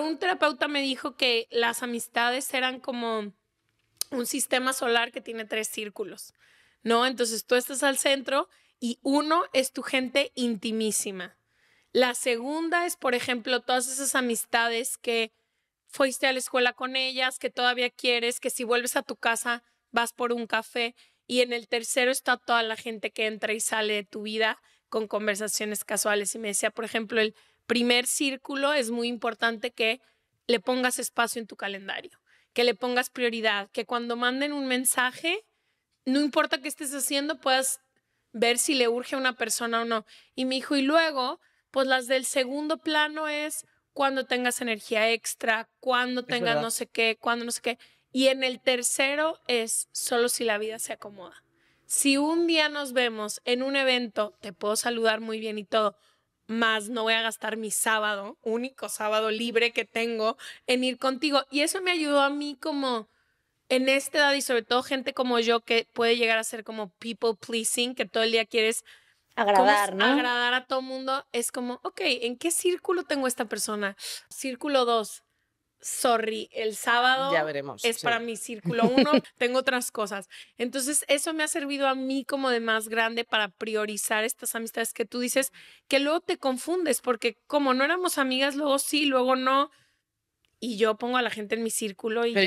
un terapeuta me dijo que las amistades eran como un sistema solar que tiene tres círculos, ¿no? Entonces tú estás al centro y uno es tu gente intimísima. La segunda es, por ejemplo, todas esas amistades que fuiste a la escuela con ellas, que todavía quieres, que si vuelves a tu casa vas por un café. Y en el tercero está toda la gente que entra y sale de tu vida con conversaciones casuales. Y me decía, por ejemplo, el primer círculo es muy importante que le pongas espacio en tu calendario, que le pongas prioridad, que cuando manden un mensaje, no importa qué estés haciendo, puedas ver si le urge a una persona o no. Y mi hijo, y luego, pues las del segundo plano es cuando tengas energía extra, cuando tengas no sé qué, cuando no sé qué. Y en el tercero es solo si la vida se acomoda. Si un día nos vemos en un evento, te puedo saludar muy bien y todo, más no voy a gastar mi sábado, único sábado libre que tengo, en ir contigo. Y eso me ayudó a mí como en esta edad y sobre todo gente como yo que puede llegar a ser como people pleasing, que todo el día quieres agradar, ¿no? Agradar a todo mundo. Es como, ok, ¿en qué círculo tengo esta persona? Círculo dos sorry, el sábado ya veremos, es para mi círculo uno, tengo otras cosas. Entonces, eso me ha servido a mí como de más grande para priorizar estas amistades que tú dices, que luego te confundes, porque como no éramos amigas, luego sí, luego no, y yo pongo a la gente en mi círculo y...